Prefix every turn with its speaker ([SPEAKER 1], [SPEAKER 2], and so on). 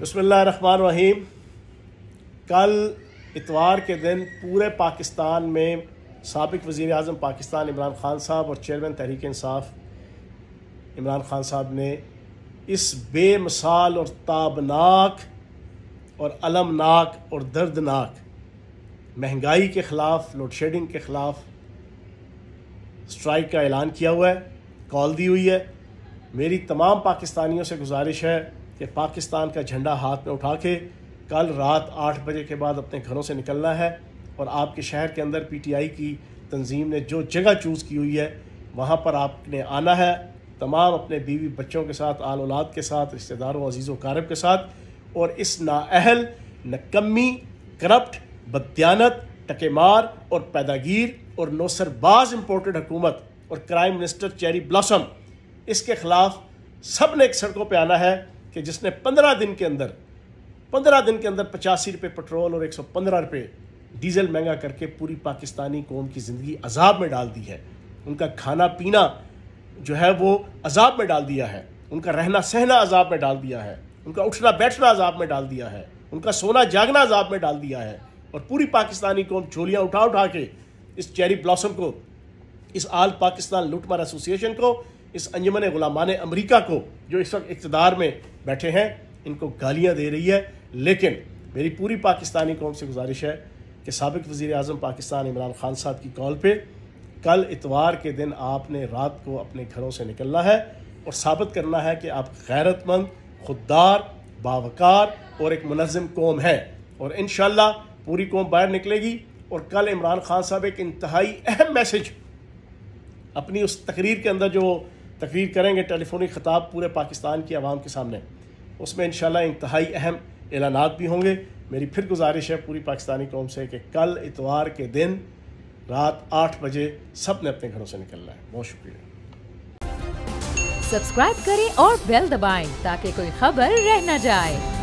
[SPEAKER 1] बसमान रहीम कल इतवार के दिन पूरे पाकिस्तान में सबक वज़ी अजम पाकिस्तान इमरान ख़ान साहब और चेयरमैन तहरीक इंसाफ इमरान ख़ान साहब ने इस बेमिसाल और ताबनाक और अलमनाक और दर्दनाक महंगाई के ख़िलाफ़ लोड शेडिंग के ख़िलाफ़ स्ट्राइक का ऐलान किया हुआ है कॉल दी हुई है मेरी तमाम पाकिस्तानियों से गुजारिश है कि पाकिस्तान का झंडा हाथ में उठा के कल रात आठ बजे के बाद अपने घरों से निकलना है और आपके शहर के अंदर पीटीआई की तंजीम ने जो जगह चूज़ की हुई है वहाँ पर आपने आना है तमाम अपने बीवी बच्चों के साथ आल औलाद के साथ रिश्तेदारों अजीज वक़ारब के साथ और इस नाअहल नकम्मी करप्ट बदयानत टकेमार और पैदागीर और नौसरबाज इम्पोर्टेड हुकूमत और क्राइम मिनिस्टर चेरी ब्लॉसम इसके ख़िलाफ़ सब ने एक सड़कों पर आना है कि जिसने पंद्रह दिन के अंदर पंद्रह दिन के अंदर पचासी रुपये पेट्रोल और एक सौ पंद्रह रुपये डीजल महंगा करके पूरी पाकिस्तानी कौम की ज़िंदगी अजाब में डाल दी है उनका खाना पीना जो है वो अजाब में डाल दिया है उनका रहना सहना अजाब में डाल दिया है उनका उठना बैठना अजाब में डाल दिया है उनका सोना जागना अजाब में डाल दिया है और पूरी पाकिस्तानी कौम चोलियाँ उठा उठा के इस चेरी ब्लॉसम को इस आल पाकिस्तान लुटमर एसोसिएशन को इस अंजमन गुलामान अमरीका को जो इस वक्त इकतदार में बैठे हैं इनको गालियाँ दे रही है लेकिन मेरी पूरी पाकिस्तानी कौम से गुजारिश है कि सबक वज़ी अजम पाकिस्तान इमरान खान साहब की कॉल पर कल इतवार के दिन आपने रात को अपने घरों से निकलना है और साबित करना है कि आप गैरतमंद खुददार बावकार और एक मुनज़म कौम है और इन पूरी कौम बाहर निकलेगी और कल इमरान खान साहब एक इंतहाई अहम मैसेज अपनी उस तकरीर के अंदर जो तकरीर करेंगे टेलीफोनिक खिताब पूरे पाकिस्तान की आवाम के सामने उसमें इन इंतहाई अहम ऐलाना भी होंगे मेरी फिर गुजारिश है पूरी पाकिस्तानी कौम से कि कल इतवार के दिन रात आठ बजे सब ने अपने घरों से निकलना है बहुत शुक्रिया सब्सक्राइब करें और बेल दबाएं ताकि कोई खबर रह न जाए